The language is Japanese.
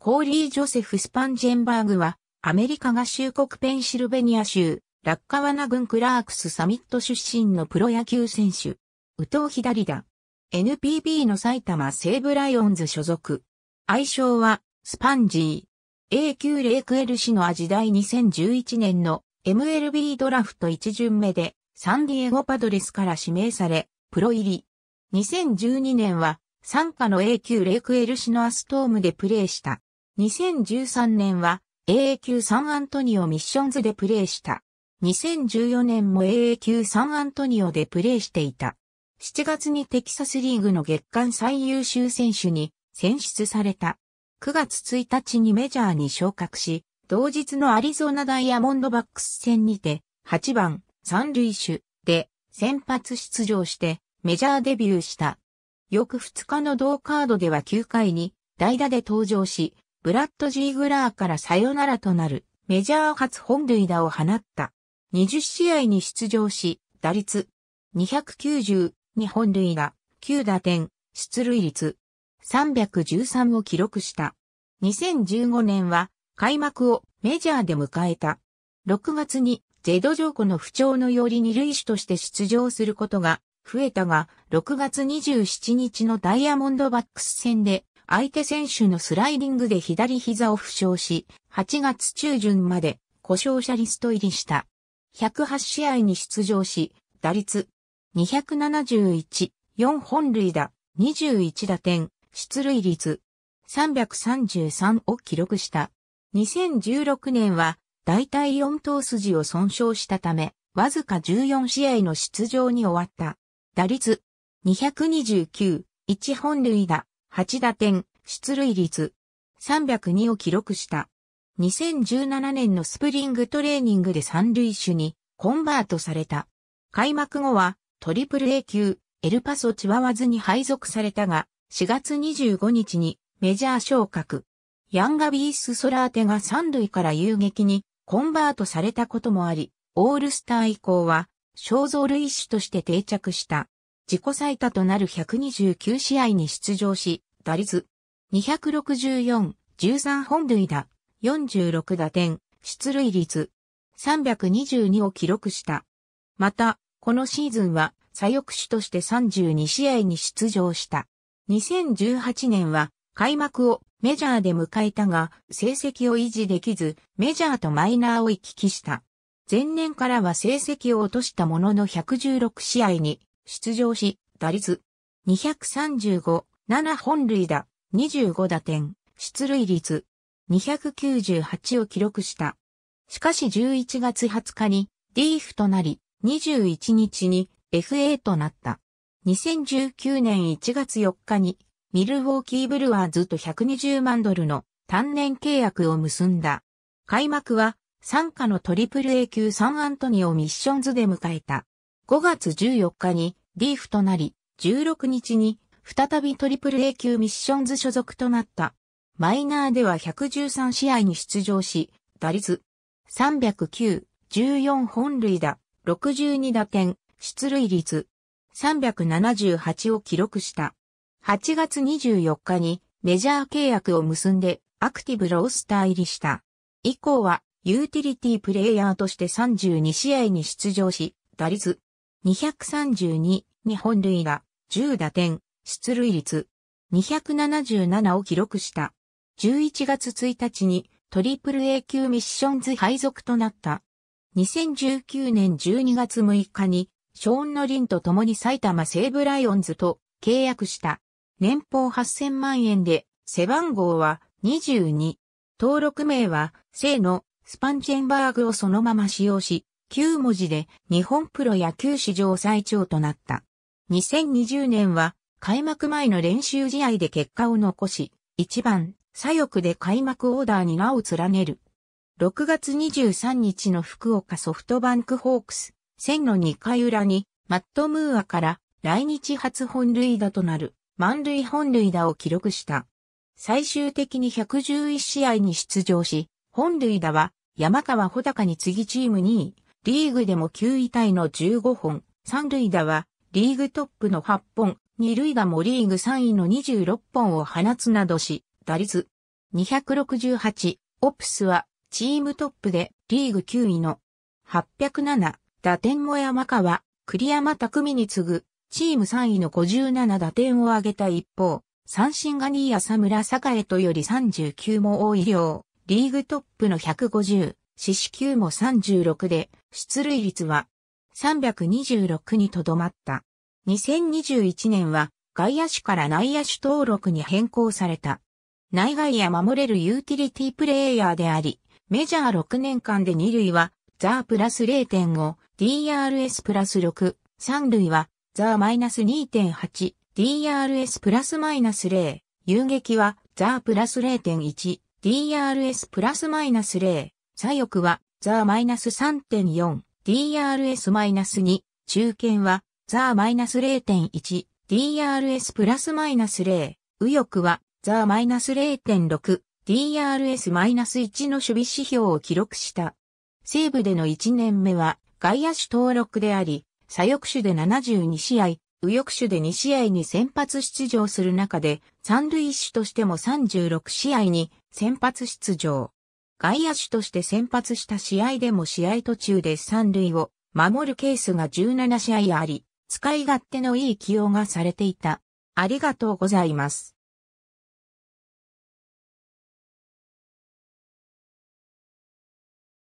コーリー・ジョセフ・スパンジェンバーグは、アメリカ合衆国ペンシルベニア州、ラッカワナ郡クラークスサミット出身のプロ野球選手。宇藤左だ。NPB の埼玉西武ライオンズ所属。愛称は、スパンジー。A 級レイクエルシノア時代2011年の MLB ドラフト1巡目で、サンディエゴパドレスから指名され、プロ入り。2012年は、参加の A 級レイクエルシノアストームでプレーした。2013年は AA 級サンアントニオミッションズでプレーした。2014年も AA 級サンアントニオでプレーしていた。7月にテキサスリーグの月間最優秀選手に選出された。9月1日にメジャーに昇格し、同日のアリゾナダイヤモンドバックス戦にて、8番、三塁手で先発出場してメジャーデビューした。翌2日の同カードでは9回に代打で登場し、ブラッド・ジーグラーからサヨナラとなるメジャー初本塁打を放った。20試合に出場し、打率290、2本塁打、9打点、出塁率313を記録した。2015年は開幕をメジャーで迎えた。6月にジェドジョーコの不調のより二塁手として出場することが増えたが、6月27日のダイヤモンドバックス戦で相手選手のスライディングで左膝を負傷し、8月中旬まで故障者リスト入りした。108試合に出場し、打率271、4本塁打、21打点、出塁率333を記録した。2016年は、大体4頭筋を損傷したため、わずか14試合の出場に終わった。打率229、1本塁打、8打点、出塁率302を記録した。2017年のスプリングトレーニングで三塁手にコンバートされた。開幕後はトリプル A 級、エルパソチワワズに配属されたが、4月25日にメジャー昇格。ヤンガビース・ソラーテが三塁から遊撃にコンバートされたこともあり、オールスター以降は、肖像類種として定着した。自己最多となる129試合に出場し、打率。264、13本塁打、46打点、出塁率。322を記録した。また、このシーズンは左翼手として32試合に出場した。2018年は開幕をメジャーで迎えたが、成績を維持できず、メジャーとマイナーを行き来した。前年からは成績を落としたものの116試合に出場し、打率235、7本塁打、25打点、出塁率、298を記録した。しかし11月20日にリーフとなり、21日に FA となった。2019年1月4日にミルウォーキーブルワーズと120万ドルの単年契約を結んだ。開幕は参加のトリプル A 級サンアントニオミッションズで迎えた。5月14日にリーフとなり、16日に再び AAA 級ミッションズ所属となった。マイナーでは113試合に出場し、打率309、14本塁打、62打点、出塁率378を記録した。8月24日にメジャー契約を結んでアクティブロースター入りした。以降はユーティリティプレイヤーとして32試合に出場し、打率232、2本塁打、10打点、出塁率277を記録した。11月1日にトリプル A 級ミッションズ配属となった。2019年12月6日にショーン・ノリンと共に埼玉西武ライオンズと契約した。年俸8000万円で背番号は22。登録名は、正のスパンチェンバーグをそのまま使用し、9文字で日本プロ野球史上最長となった。2020年は開幕前の練習試合で結果を残し、1番、左翼で開幕オーダーに名を連ねる。6月23日の福岡ソフトバンクホークス、線の2回裏に、マット・ムーアから来日初本塁打となる満塁本塁打を記録した。最終的に111試合に出場し、本塁打は山川穂高に次チーム2位、リーグでも9位タイの15本、三塁打はリーグトップの8本、二塁打もリーグ3位の26本を放つなどし、打率268、オプスはチームトップでリーグ9位の807、打点も山川、栗山匠に次ぐ、チーム3位の57打点を挙げた一方、三振が2位浅村栄とより39も多い量、リーグトップの150、四死球も36で、出塁率は326にとどまった。2021年は外野手から内野手登録に変更された。内外野守れるユーティリティプレイヤーであり、メジャー6年間で2塁はザープラス0.5、DRS プラス6、3塁はザーマイナス2.8、DRS プラスマイナス0、遊撃はザープラス0.1、DRS プラスマイナス0、左翼はザーマイナス3.4、DRS マイナス2、中堅はザーマイナス0.1、DRS プラスマイナス0、右翼は、ザーマイナス0.6、DRS マイナス1の守備指標を記録した。西部での1年目は、外野手登録であり、左翼手で72試合、右翼手で2試合に先発出場する中で、三塁手としても36試合に先発出場。外野手として先発した試合でも試合途中で三塁を守るケースが17試合あり、使い勝手のいい起用がされていた。ありがとうございます。